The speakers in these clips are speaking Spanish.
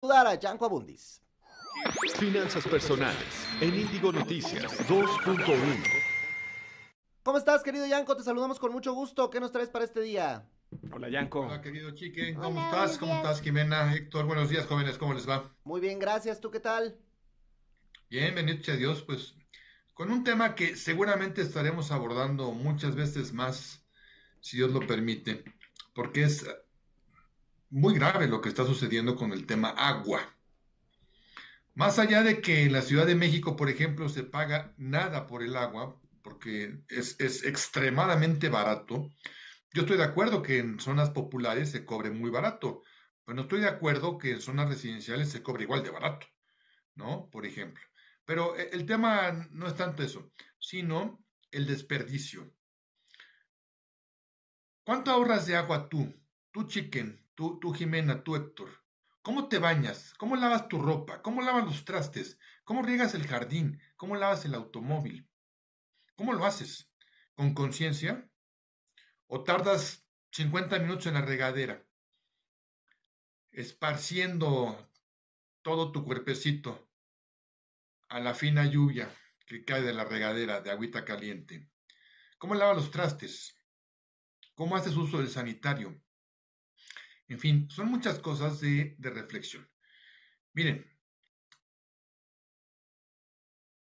saludar a Yanko Abundis. Finanzas personales en Índigo Noticias 2.1. ¿Cómo estás, querido Yanko? Te saludamos con mucho gusto. ¿Qué nos traes para este día? Hola, Yanko. Hola, querido Chique. ¿Cómo estás? ¿Cómo estás, Jimena? Héctor, buenos días, jóvenes. ¿Cómo les va? Muy bien, gracias. ¿Tú qué tal? Bienvenido, bendito a Dios. Pues con un tema que seguramente estaremos abordando muchas veces más, si Dios lo permite, porque es muy grave lo que está sucediendo con el tema agua. Más allá de que en la Ciudad de México, por ejemplo, se paga nada por el agua, porque es, extremadamente barato, yo estoy de acuerdo que en zonas populares se cobre muy barato, pero no estoy de acuerdo que en zonas residenciales se cobre igual de barato, ¿no? Por ejemplo. Pero eh, el tema no es tanto eso, sino el desperdicio. ¿Cuánto ahorras de agua tú? Tú, Chicken, tú, tú, Jimena, tú, Héctor, ¿cómo te bañas? ¿Cómo lavas tu ropa? ¿Cómo lavas los trastes? ¿Cómo riegas el jardín? ¿Cómo lavas el automóvil? ¿Cómo lo haces? ¿Con conciencia? ¿O tardas 50 minutos en la regadera, esparciendo todo tu cuerpecito a la fina lluvia que cae de la regadera de agüita caliente? ¿Cómo lavas los trastes? ¿Cómo haces uso del sanitario? En fin, son muchas cosas de, reflexión. Miren,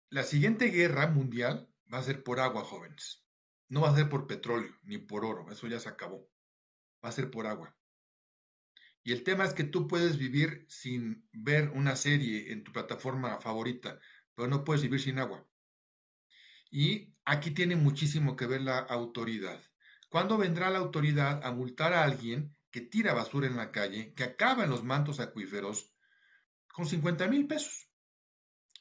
la siguiente guerra mundial va a ser por agua, jóvenes. No va a ser por petróleo ni por oro, eso ya se acabó. Va a ser por agua. Y el tema es que tú puedes vivir sin ver una serie en tu plataforma favorita, pero no puedes vivir sin agua. Y aquí tiene muchísimo que ver la autoridad. ¿Cuándo vendrá la autoridad a multar a alguien que tira basura en la calle, que acaba en los mantos acuíferos, con 50 mil pesos.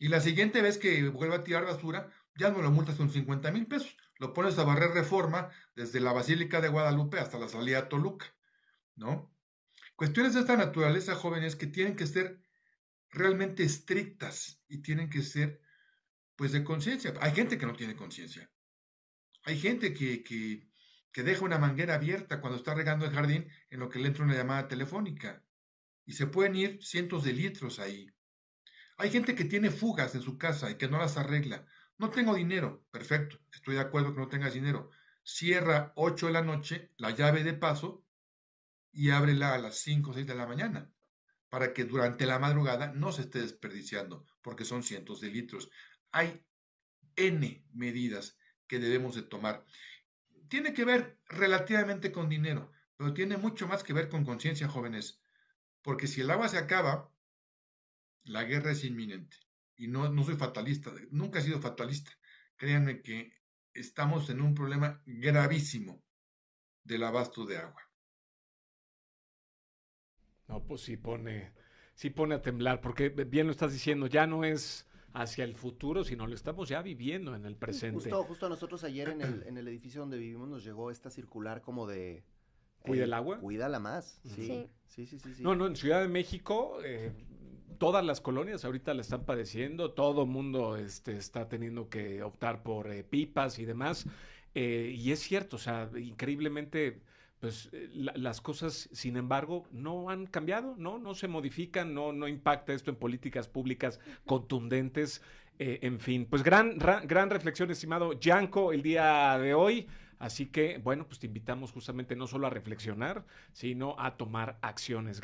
Y la siguiente vez que vuelva a tirar basura, ya no lo multas con 50 mil pesos. Lo pones a barrer reforma desde la Basílica de Guadalupe hasta la salida Toluca, ¿no? Cuestiones de esta naturaleza, jóvenes, que tienen que ser realmente estrictas y tienen que ser, pues, de conciencia. Hay gente que no tiene conciencia. Hay gente que, que deja una manguera abierta cuando está regando el jardín en lo que le entra una llamada telefónica. Y se pueden ir cientos de litros ahí. Hay gente que tiene fugas en su casa y que no las arregla. No tengo dinero. Perfecto, estoy de acuerdo que no tengas dinero. Cierra 8 de la noche la llave de paso y ábrela a las 5 o 6 de la mañana para que durante la madrugada no se esté desperdiciando, porque son cientos de litros. Hay N medidas que debemos de tomar tiene que ver relativamente con dinero, pero tiene mucho más que ver con conciencia, jóvenes. Porque si el agua se acaba, la guerra es inminente. Y no, no soy fatalista, nunca he sido fatalista. Créanme que estamos en un problema gravísimo del abasto de agua. No, pues sí pone, sí pone a temblar, porque eh, bien lo estás diciendo, ya no es hacia el futuro, sino lo estamos ya viviendo en el presente. Justo, justo a nosotros ayer en el, en el edificio donde vivimos nos llegó esta circular como de... Cuida eh, el agua. Cuídala más. Sí. Sí. sí. sí, No, no, en Ciudad de México eh, todas las colonias ahorita la están padeciendo, todo mundo este, está teniendo que optar por eh, pipas y demás. y es cierto, o sea, increíblemente pues eh, las cosas, sin embargo, no han cambiado, ¿no? No se modifican, no, no impacta esto en políticas públicas contundentes, eh, en fin. Pues gran, gran reflexión, estimado Yanko, el día de hoy. Así que, bueno, pues te invitamos justamente no solo a reflexionar, sino a tomar acciones.